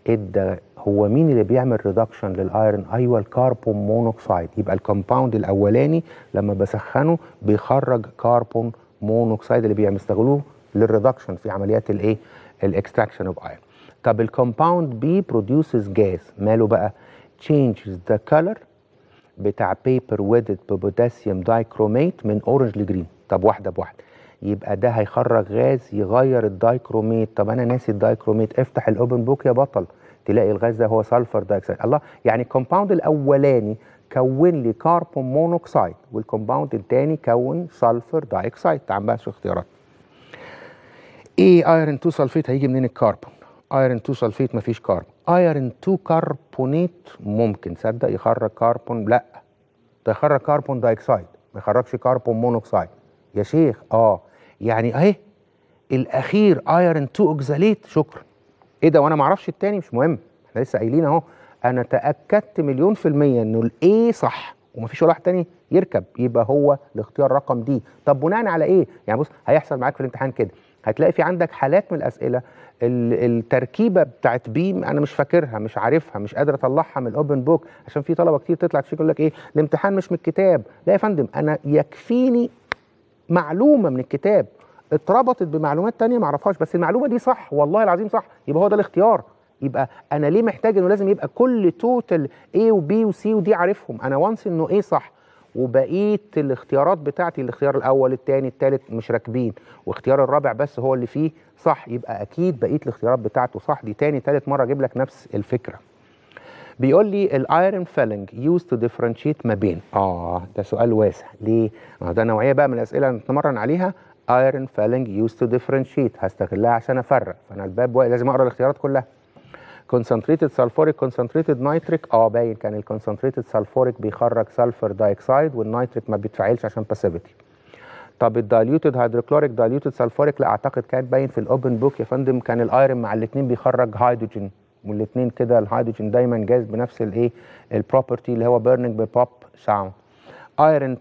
ادى إيه هو مين اللي بيعمل ريدكشن للايرون ايوه الكربون مونوكسيد يبقى الكومباوند الاولاني لما بسخنه بيخرج كربون مونوكسيد اللي بيستغلوه للريدكشن في عمليات الايه الاكستراكشن اوف ايرون طب الكومباوند بي بروديوسز جاز ماله بقى changes the color بتاع بيبر ويدد ببوتاسيوم دايكروميت من اورنج لجرين طب واحده بواحده يبقى ده هيخرج غاز يغير الدايكروميت طب انا ناسي الدايكروميت افتح الاوبن بوك يا بطل تلاقي الغاز ده هو سلفر دايكسيد الله يعني الكومباوند الاولاني كون لي كاربون مونوكسيد والكومباوند الثاني كون سلفر دايكسيد تعال بقى اختيارات ايه ايرون 2 سلفيت هيجي منين الكربون ايرون 2 سلفيت مفيش كارب ايرون 2 كربونيت ممكن تصدق يخرج كربون لا ده يخرج كربون دايكسايد ما يخرجش كربون مونوكسايد يا شيخ اه يعني اهي الاخير ايرون 2 اوكزاليت شكرا ايه ده وانا ما اعرفش التاني مش مهم احنا لسه قايلين اهو انا تاكدت مليون في الميه انه الايه صح ومفيش ولا واحد تاني يركب يبقى هو الاختيار رقم دي طب بناء على ايه يعني بص هيحصل معاك في الامتحان كده هتلاقي في عندك حالات من الاسئله التركيبه بتاعت بيم انا مش فاكرها مش عارفها مش قادر اطلعها من الاوبن بوك عشان في طلبه كتير تطلع تشتكي يقول لك ايه الامتحان مش من الكتاب لا يا فندم انا يكفيني معلومه من الكتاب اتربطت بمعلومات تانية ما اعرفهاش بس المعلومه دي صح والله العظيم صح يبقى هو ده الاختيار يبقى انا ليه محتاج انه لازم يبقى كل توتال A وB وC ودي عارفهم انا وانس انه ايه صح وبقيه الاختيارات بتاعتي الاختيار الاول الثاني الثالث مش راكبين واختيار الرابع بس هو اللي فيه صح يبقى اكيد بقيه الاختيارات بتاعته صح دي تاني ثالث مره اجيب لك نفس الفكره بيقول لي الايرون فيلنج يوز تو ديفرنشيت ما بين اه ده سؤال واسع ليه ده نوعيه بقى من الاسئله نتمرن عليها ايرون فيلنج يوز تو ديفرنشيت هستغلها عشان افرق فانا الباب لازم اقرا الاختيارات كلها كونسنتريتد سلفوريك كونسنتريتد نايتريك اه باين كان الكونسنتريتد سلفوريك بيخرج سلفر دايكسايد والنايتريك ما بيتفعلش عشان باسيفيتي طب الدايلوتد هيدروكلوريك دايلوتد سلفوريك لا اعتقد كان باين في الاوبن بوك يا فندم كان الايرون مع الاثنين بيخرج هيدروجين والاثنين كده الهيدروجين دايما جاز بنفس الايه البروبرتي اللي هو بيرنينج ببوب ساوند ايرون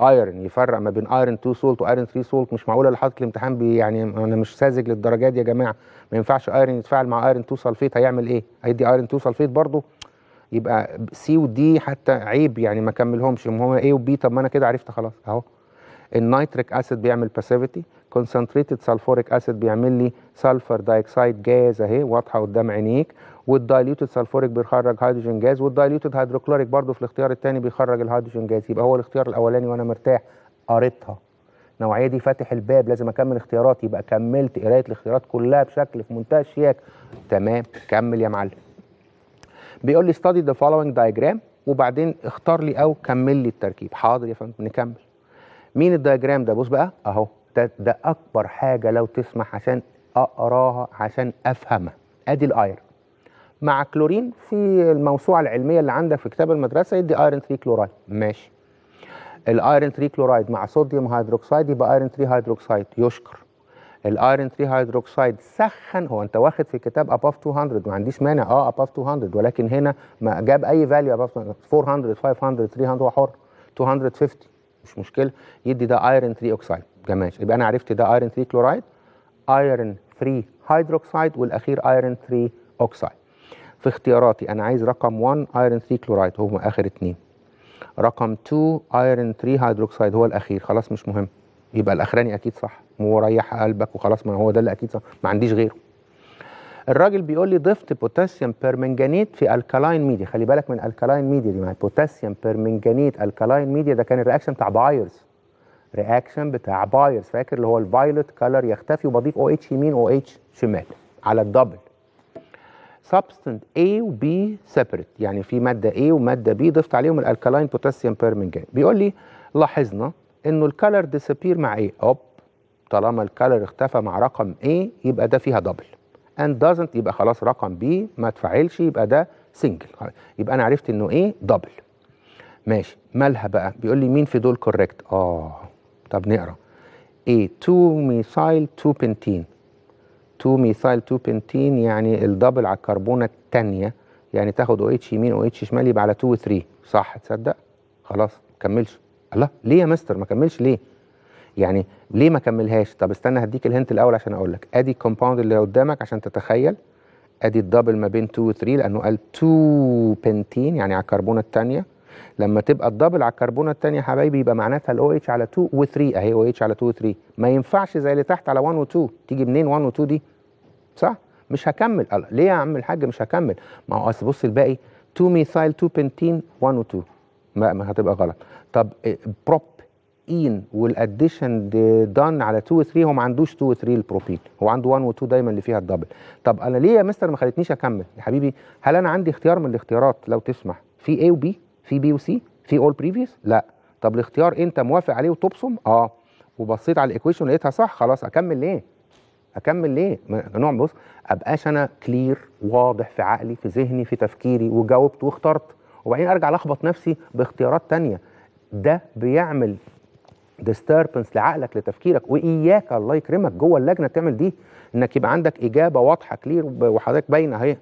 ايرون يفرق ما بين ايرون 2 سولت وايرون 3 سولت مش معقوله اللي حاطط الامتحان يعني انا مش ساذج للدرجات دي يا جماعه ما ينفعش ايرن يتفاعل مع ايرن 2 سلفيت هيعمل ايه هيدي ايرن 2 سلفيت برضه يبقى سي ودي حتى عيب يعني ما كملهمش المهم ايه وبي طب ما انا كده عرفت خلاص اهو النيتريك اسيد بيعمل باسيفيتي كونسنتريتد سلفوريك اسيد بيعمل لي سلفر دايكسايد جاز اهي واضحه قدام عينيك والدايلوتد سلفوريك بيخرج هيدروجين جاز والدايلوتد هيدروكلوريك برضه في الاختيار الثاني بيخرج الهيدروجين جاز يبقى هو الاختيار الاولاني وانا مرتاح قريتها النوعيه دي فاتح الباب لازم اكمل اختياراتي يبقى كملت قرايه الاختيارات كلها بشكل في منتهى الشياكه تمام كمل يا معلم بيقول لي study the following diagram وبعدين اختار لي او كمل لي التركيب حاضر يا فندم نكمل مين الدياجرام ده بص بقى اهو ده, ده اكبر حاجه لو تسمح عشان اقراها عشان افهمها ادي الاير مع كلورين في الموسوعه العلميه اللي عندك في كتاب المدرسه يدي ايرون 3 كلورايد ماشي الايرون 3 كلورايد مع صوديوم هيدروكسيد يبقى ايرون 3 هيدروكسيد يشكر الايرون 3 هيدروكسيد سخن هو انت واخد في الكتاب اباف 200 ما عنديش مانع اه اباف 200 ولكن هنا ما جاب اي فاليو اباف 400 500 300 هو حر 250 مش مشكله يدي ده ايرون 3 اوكسيد جماش يبقى انا عرفت ده ايرون 3 كلورايد ايرون 3 هيدروكسيد والاخير ايرون 3 اوكسيد في اختياراتي انا عايز رقم 1 ايرون 3 كلورايد هم اخر اتنين رقم 2 ايرون 3 هيدروكسيد هو الاخير خلاص مش مهم يبقى الاخراني اكيد صح وريح قلبك وخلاص ما هو ده اللي اكيد صح ما عنديش غيره الراجل بيقول لي ضفت بوتاسيوم بيرمنجانيت في الكالاين ميديا خلي بالك من الكالاين ميديا دي مع البوتاسيوم بيرمنجانيت الكالاين ميديا ده كان الرياكشن بتاع بايرز رياكشن بتاع بايرز فاكر اللي هو الفايلوت كلر يختفي وبضيف او اتش يمين او اتش شمال على الدبل سبستنت A و B سيبريت يعني في ماده A وماده B ضفت عليهم الالكالاين بوتاسيوم بيرمنجان بيقول لي لاحظنا انه الكالر ديسابير مع ايه اوب طالما الكالر اختفى مع رقم A يبقى ده فيها دبل اند دازنت يبقى خلاص رقم B ما تفعلش يبقى ده سنجل يبقى انا عرفت انه ايه دبل ماشي مالها بقى بيقول لي مين في دول كوريكت اه طب نقرا a 2 ميثايل 2 بنتين 2 ميثايل 2 بنتين يعني الدبل على الكربونه الثانيه يعني تاخد او اتش يمين او اتش شمال يبقى على 2 و 3 صح تصدق خلاص ما كملش الله ليه يا مستر ما كملش ليه يعني ليه ما كملهاش طب استنى هديك الهنت الاول عشان اقول لك ادي الكومباوند اللي قدامك عشان تتخيل ادي الدبل ما بين 2 و 3 لانه قال 2 بنتين يعني على الكربونه الثانيه لما تبقى الدبل على الكربونه الثانيه يا حبايبي يبقى معناتها الاو اتش على 2 و3 اهي او اتش على 2 و3 ما ينفعش زي اللي تحت على 1 و2 تيجي منين 1 و2 دي صح مش هكمل قال أه، ليه يا عم الحاج مش هكمل ما هو اصل بص الباقي 2 ميثايل 2 بنتين 1 و2 ما, ما هتبقى غلط طب بروب ان والاديشن دان على 2 و3 هو ما عندوش 2 و3 البروبين هو عنده 1 و2 دايما اللي فيها الدبل طب انا ليه يا مستر ما خلتنيش اكمل يا حبيبي هل انا عندي اختيار من الاختيارات لو تسمح في A و B في بي وسي في اول بريفيوس لا طب الاختيار انت موافق عليه وتبصم اه وبصيت على الايكويشن لقيتها صح خلاص اكمل ليه اكمل ليه نوع بص ابقاش انا كلير واضح في عقلي في ذهني في تفكيري وجاوبت واخترت وبعدين ارجع الخبط نفسي باختيارات تانية ده بيعمل ديستربنس لعقلك لتفكيرك واياك الله يكرمك جوه اللجنه تعمل دي انك يبقى عندك اجابه واضحه كلير وحضرتك باينه اهي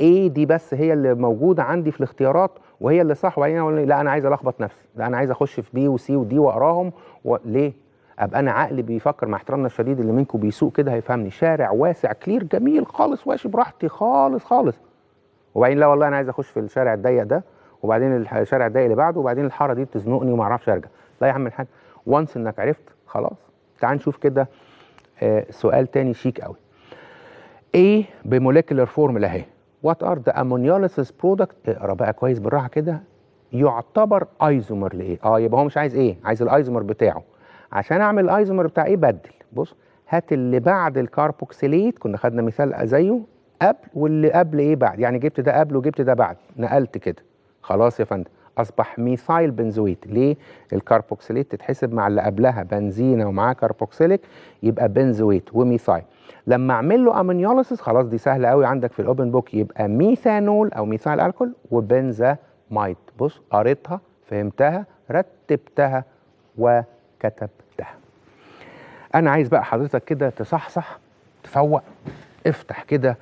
ايه دي بس هي اللي موجوده عندي في الاختيارات وهي اللي صح وبعدين اقول لا انا عايز الخبط نفسي لا انا عايز اخش في بي وسي ودي واقراهم و... ليه ابقى انا عقلي بيفكر مع احترامنا الشديد اللي منكم بيسوق كده هيفهمني شارع واسع كلير جميل خالص ماشي براحتي خالص خالص وبعدين لا والله انا عايز اخش في الشارع الضيق ده وبعدين الشارع الضيق اللي بعده وبعدين الحاره دي بتزنقني وما اعرفش ارجع لا يا عم الحاج وانس انك عرفت خلاص تعال نشوف كده آه سؤال تاني شيك قوي ايه بموليكولر فورمولا اهي وات ار ذا امونيوليسيس برودكت اقرا بقى كويس بالراحه كده يعتبر ايزومر لايه اه يبقى هو مش عايز ايه عايز الايزومر بتاعه عشان اعمل الايزومر بتاع ايه بدل بص هات اللي بعد الكاربوكسيليت كنا خدنا مثال زيه قبل واللي قبل ايه بعد يعني جبت ده قبل وجبت ده بعد نقلت كده خلاص يا فندم اصبح ميثايل بنزويت ليه الكاربوكسيليت تتحسب مع اللي قبلها بنزينه ومعاه كاربوكسيليك يبقى بنزويت وميثايل لما اعمل له امنيوليسيس خلاص دي سهله قوي عندك في الاوبن بوك يبقى ميثانول او ميثايل وبنزا مايت بص قريتها فهمتها رتبتها وكتبتها انا عايز بقى حضرتك كده تصحصح تفوق افتح كده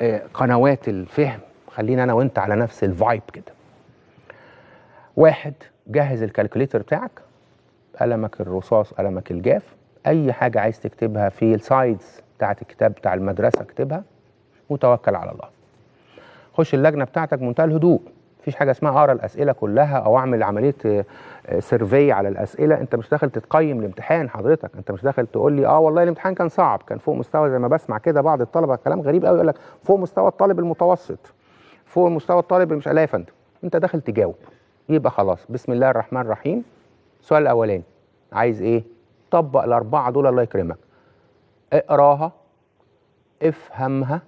آه، قنوات الفهم خلينا انا وانت على نفس الفايب كده واحد جهز الكالكوليتر بتاعك قلمك الرصاص قلمك الجاف اي حاجه عايز تكتبها في السايدز بتاعت الكتاب بتاع المدرسة اكتبها وتوكل على الله خش اللجنة بتاعتك بمنتهى الهدوء مفيش حاجة اسمها أقرأ الأسئلة كلها أو أعمل عملية سيرفي آه، آه، على الأسئلة أنت مش داخل تتقيم الامتحان حضرتك أنت مش داخل تقول لي آه والله الامتحان كان صعب كان فوق مستوى زي ما بسمع كده بعض الطلبة كلام غريب قوي يقول لك فوق مستوى الطالب المتوسط فوق مستوى الطالب مش لا يا فندم أنت داخل تجاوب يبقى خلاص بسم الله الرحمن الرحيم السؤال الأولاني عايز إيه؟ طبق الأربعة دول الله يكرمك اقراها افهمها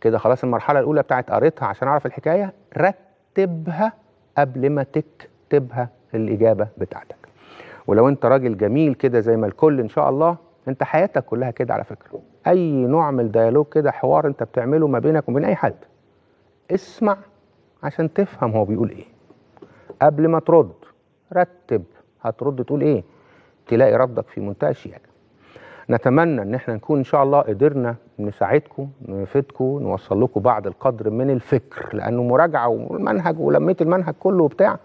كده خلاص المرحله الاولى بتاعت قريتها عشان اعرف الحكايه رتبها قبل ما تكتبها الاجابه بتاعتك ولو انت راجل جميل كده زي ما الكل ان شاء الله انت حياتك كلها كده على فكره اي نوع من الديالوج كده حوار انت بتعمله ما بينك وبين اي حد اسمع عشان تفهم هو بيقول ايه قبل ما ترد رتب هترد تقول ايه تلاقي ردك في منتهى الشياكه نتمنى ان احنا نكون ان شاء الله قدرنا نساعدكم نفيدكم نوصل لكم بعض القدر من الفكر لانه مراجعه والمنهج ولميت المنهج كله وبتاع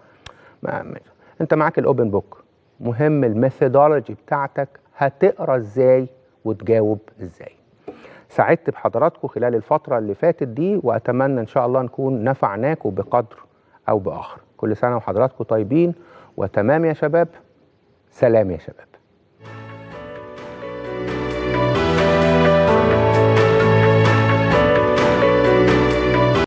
ما انت معاك الاوبن بوك مهم الميثودولوجي بتاعتك هتقرا ازاي وتجاوب ازاي سعدت بحضراتكم خلال الفتره اللي فاتت دي واتمنى ان شاء الله نكون نفعناكم بقدر او باخر كل سنه وحضراتكم طيبين وتمام يا شباب سلام يا شباب